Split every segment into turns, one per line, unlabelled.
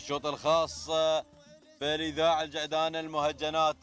الشوط الخاص بالإذاعة الجعدان المهجنات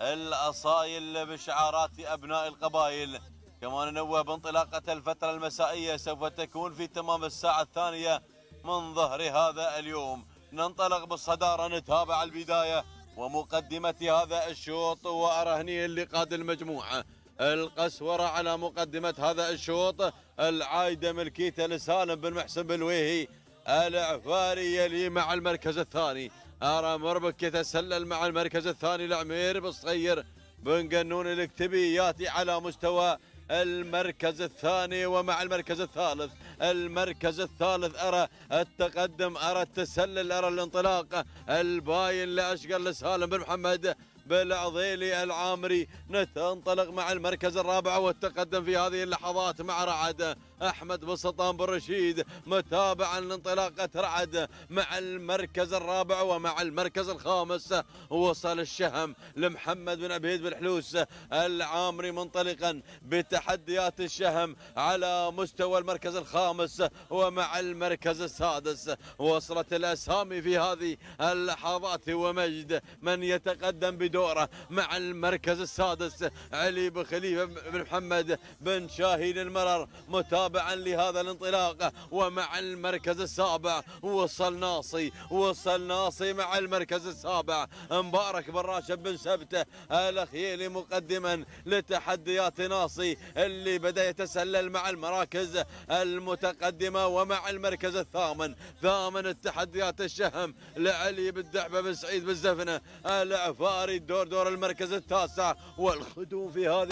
الأصايل بشعارات أبناء القبائل كما ننوه بانطلاقة الفترة المسائية سوف تكون في تمام الساعة الثانية من ظهر هذا اليوم ننطلق بالصدارة نتابع البداية ومقدمة هذا الشوط وأرهني لقاد المجموعة القسورة على مقدمة هذا الشوط العايدة ملكيته لسالم بن محسن بلويهي العفاري يلي مع المركز الثاني أرى مربك يتسلل مع المركز الثاني العمير بالصغير بن قنون الاكتبي ياتي على مستوى المركز الثاني ومع المركز الثالث المركز الثالث أرى التقدم أرى التسلل أرى الانطلاق الباين لأشقر لسالم بن محمد بالعضيلي العامري نتنطلق مع المركز الرابع والتقدم في هذه اللحظات مع رعد احمد بن سلطان بن رشيد متابعا لانطلاقه رعد مع المركز الرابع ومع المركز الخامس وصل الشهم لمحمد بن عبيد بن حلوس العامري منطلقا بتحديات الشهم على مستوى المركز الخامس ومع المركز السادس وصلت الاسامي في هذه اللحظات ومجد من يتقدم بدون دوره مع المركز السادس علي بن خليفه بن محمد بن شاهين المرر متابعا لهذا الانطلاق ومع المركز السابع وصل ناصي وصل ناصي مع المركز السابع مبارك بن راشد بن سبته الخيلي مقدما لتحديات ناصي اللي بدا يتسلل مع المراكز المتقدمه ومع المركز الثامن ثامن التحديات الشهم لعلي بن دعبه بن سعيد بالزفنه العفاري الدور دور المركز التاسع والخدوم في هذه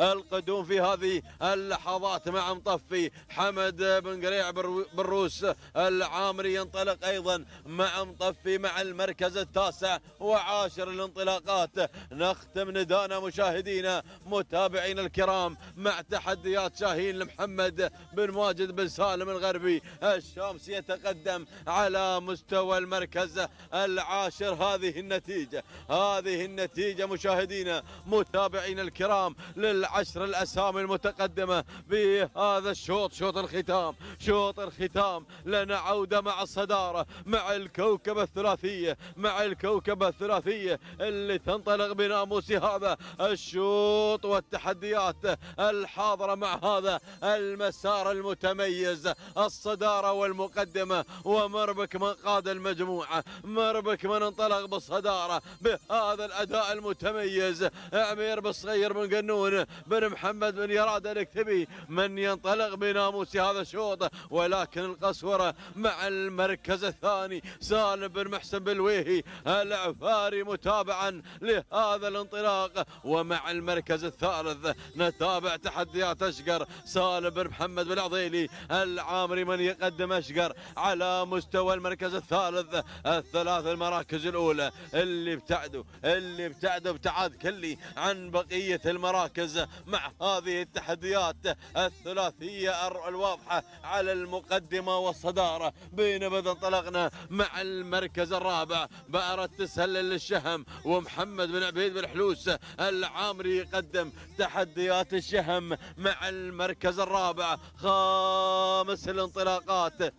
القدوم في هذه اللحظات مع مطفي حمد بن قريع بالروس العامري ينطلق ايضا مع مطفي مع المركز التاسع وعاشر الانطلاقات نختم ندانا مشاهدينا متابعينا الكرام مع تحديات شاهين محمد بن ماجد بن سالم الغربي الشامسي يتقدم على مستوى المركز العاشر هذه النتيجة هذه النتيجة مشاهدينا متابعينا الكرام لل العشر الأسامي المتقدمة في هذا الشوط شوط الختام شوط الختام لنا عودة مع الصدارة مع الكوكبة الثلاثية مع الكوكبة الثلاثية اللي تنطلق بناموس هذا الشوط والتحديات الحاضرة مع هذا المسار المتميز الصدارة والمقدمة ومربك من قاد المجموعة مربك من انطلق بالصدارة بهذا الأداء المتميز عمير بالصغير من قنون بن محمد بن يراد يكتبي من ينطلق بناموس هذا الشوط ولكن القسورة مع المركز الثاني سالم بن محسن بالويهي العفاري متابعا لهذا الانطلاق ومع المركز الثالث نتابع تحديات أشقر سالم بن محمد بن عضيلي العامري من يقدم أشقر على مستوى المركز الثالث الثلاث المراكز الأولى اللي ابتعدوا اللي ابتعدوا ابتعاد كلي عن بقية المراكز مع هذه التحديات الثلاثية الواضحة على المقدمة والصدارة بينما انطلقنا مع المركز الرابع بأرة تسهل للشهم ومحمد بن عبيد بن حلوس العامري يقدم تحديات الشهم مع المركز الرابع خامس الانطلاقات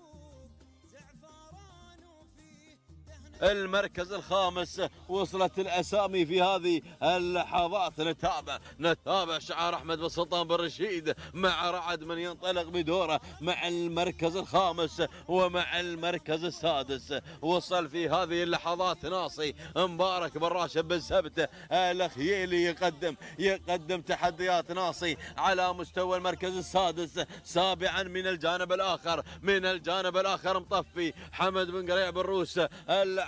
المركز الخامس وصلت الأسامي في هذه اللحظات نتابع نتابع شعار أحمد بن سلطان بن رشيد مع رعد من ينطلق بدوره مع المركز الخامس ومع المركز السادس وصل في هذه اللحظات ناصي مبارك بن راشد بن سبت الخيلي يقدم يقدم تحديات ناصي على مستوى المركز السادس سابعا من الجانب الآخر من الجانب الآخر مطفي حمد بن قريع بن روس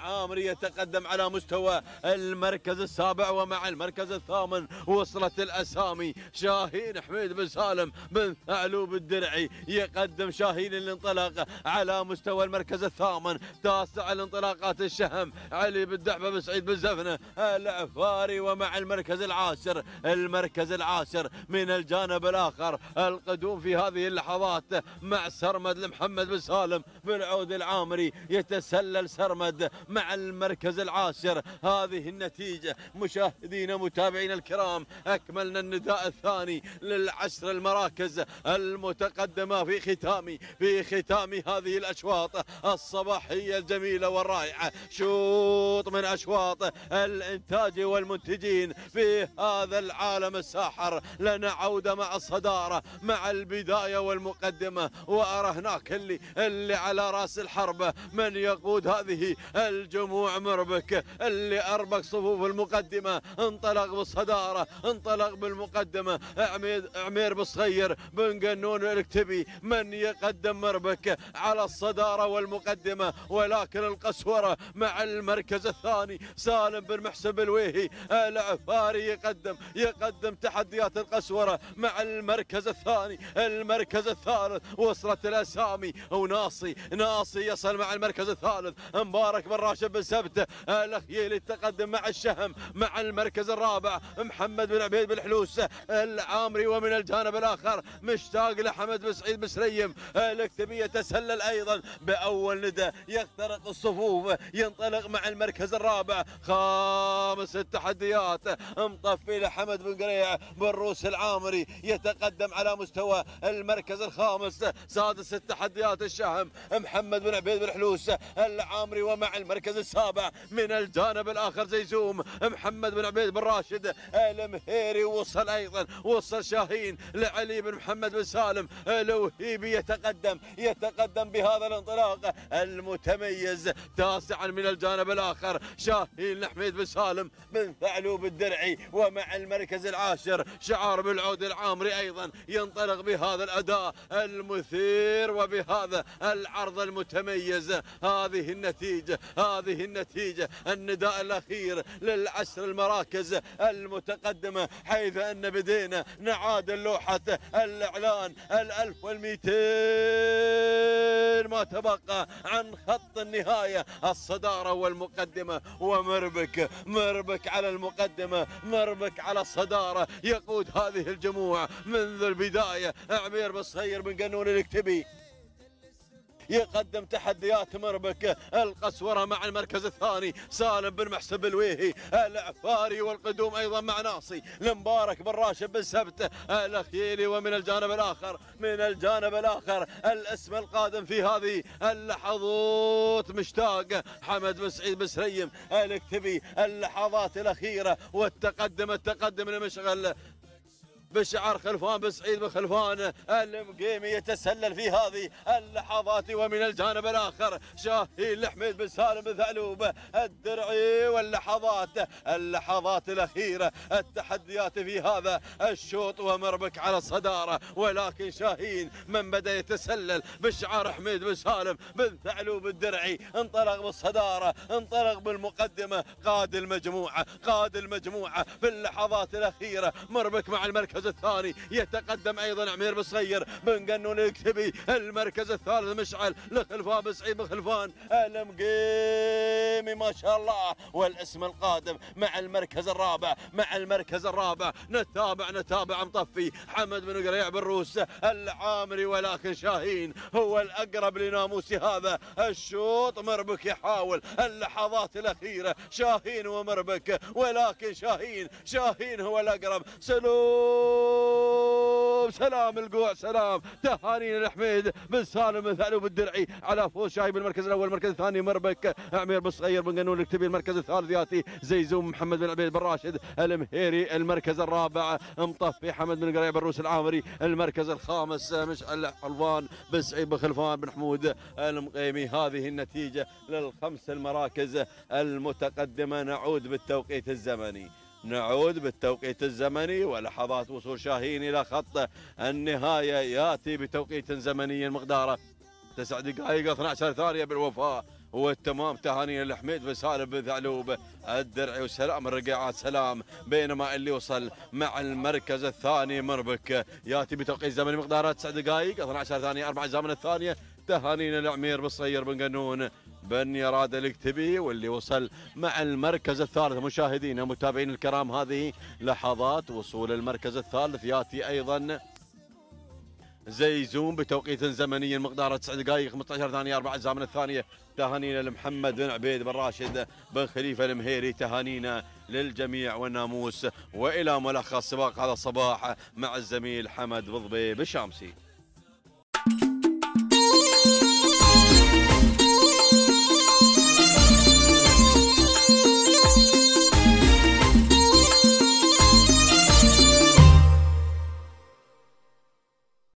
عامري يتقدم على مستوى المركز السابع ومع المركز الثامن وصلت الأسامي شاهين حميد بن سالم بن ثعلوب الدرعي يقدم شاهين الانطلاق على مستوى المركز الثامن تاسع الانطلاقات الشهم علي بن دحبة بن سعيد بن زفنة العفاري ومع المركز العاشر المركز العاشر من الجانب الآخر القدوم في هذه اللحظات مع سرمد لمحمد بن سالم بن عود العامري يتسلل سرمد مع المركز العاشر هذه النتيجة مشاهدينا متابعينا الكرام أكملنا النداء الثاني للعشر المراكز المتقدمة في ختام في ختام هذه الأشواط الصباحية الجميلة والرائعة شوط من أشواط الإنتاج والمنتجين في هذا العالم الساحر لنا عودة مع الصدارة مع البداية والمقدمة وأرى هناك اللي, اللي على رأس الحرب من يقود هذه ال الجموع مربك اللي أربك صفوف المقدمة انطلق بالصدارة انطلق بالمقدمة عميد عمير بصغير بن قنون الكتبي من يقدم مربك على الصدارة والمقدمة ولكن القسورة مع المركز الثاني سالم بن محسن الويهي العفاري يقدم يقدم تحديات القسورة مع المركز الثاني المركز الثالث وصلت الأسامي وناصي ناصي يصل مع المركز الثالث مبارك بن راشد بن سبت الخيلي آه، تقدم مع الشهم مع المركز الرابع محمد بن عبيد بن حلوس آه، العامري ومن الجانب الاخر مشتاق لحمد بن سعيد بن سريم آه، تسلل ايضا باول ندى يخترق الصفوف ينطلق مع المركز الرابع خامس التحديات مطفي لحمد بن قريع بالروس العامري يتقدم على مستوى المركز الخامس سادس التحديات الشهم محمد بن عبيد بن حلوس العامري ومع المركز المركز السابع من الجانب الآخر زيزوم محمد بن عبيد بن راشد المهيري وصل أيضا وصل شاهين لعلي بن محمد بن سالم الوهيبي يتقدم يتقدم بهذا الانطلاق المتميز تاسعا من الجانب الآخر شاهين لحميد بن سالم بن ثعلوب الدرعي ومع المركز العاشر شعار بالعود العامري أيضا ينطلق بهذا الأداء المثير وبهذا العرض المتميز هذه النتيجة هذه النتيجة النداء الأخير للعشر المراكز المتقدمة حيث أن بدينا نعاد لوحة الإعلان الألف والميتين ما تبقى عن خط النهاية الصدارة والمقدمة ومربك مربك على المقدمة مربك على الصدارة يقود هذه الجموع منذ البداية عمير بصير بن قنون الاكتبي يقدم تحديات مربك القسورة مع المركز الثاني سالم بن محسب الويهي العفاري والقدوم أيضا مع ناصي المبارك بن راشد بن سبت الأخيلي ومن الجانب الآخر من الجانب الآخر الاسم القادم في هذه اللحظات مشتاق حمد بن سعيد بن سريم الاكتبي اللحظات الأخيرة والتقدم التقدم لمشغل بشعر خلفان بن سعيد بن خلفان المقيمي يتسلل في هذه اللحظات ومن الجانب الاخر شاهين الحميد بن سالم بن ثعلوب الدرعي واللحظات اللحظات الاخيره التحديات في هذا الشوط ومربك على الصداره ولكن شاهين من بدا يتسلل بشعار حميد بن سالم بن ثعلوب الدرعي انطلق بالصداره انطلق بالمقدمه قاد المجموعه قاد المجموعه في اللحظات الاخيره مربك مع المركز المركز الثاني يتقدم ايضا عمير بصغير بن قنون الكتبي المركز الثالث مشعل لخلفان بسعيد بخلفان خلفان المقيمي ما شاء الله والاسم القادم مع المركز الرابع مع المركز الرابع نتابع نتابع مطفي حمد بن قريع بن روس العامري ولكن شاهين هو الاقرب لناموسي هذا الشوط مربك يحاول اللحظات الاخيره شاهين ومربك ولكن شاهين شاهين هو الاقرب سلوك سلام القوع سلام تهانينا لحميد بن سالم بن ثعلب الدرعي على فوز شايب المركز الاول المركز الثاني مربك عمير بن صغير بن قنون الكتبي المركز الثالث ياتي زيزوم محمد بن عبيد بن راشد المهيري المركز الرابع مطفي حمد بن قريب الروس العامري المركز الخامس مشعل حلوان بن سعيد بن خلفان بن حمود المقيمي هذه النتيجه للخمس المراكز المتقدمه نعود بالتوقيت الزمني نعود بالتوقيت الزمني ولحظات وصول شاهين إلى خط النهاية يأتي بتوقيت زمني مقداره تسع دقائق 12 ثانية بالوفاء والتمام تهاني لحميد وسالم بن ثعلوب الدرعي وسلام الرقيعات سلام بينما اللي وصل مع المركز الثاني مربك ياتي بتوقيت زمني مقداره تسع دقائق 12 ثانيه اربع زمن الثانيه تهانينا لعمير بصير بن قنون بن يراد الكتبي واللي وصل مع المركز الثالث مشاهدينا متابعين الكرام هذه لحظات وصول المركز الثالث ياتي ايضا زيزون بتوقيت زمني مقداره 9 دقائق 15 ثانيه 4 اجزاء من الثانيه تهانينا لمحمد بن عبيد بن راشد بن خليفه المهيري تهانينا للجميع والناموس والى ملخص سباق هذا الصباح مع الزميل حمد بضبي بالشامسي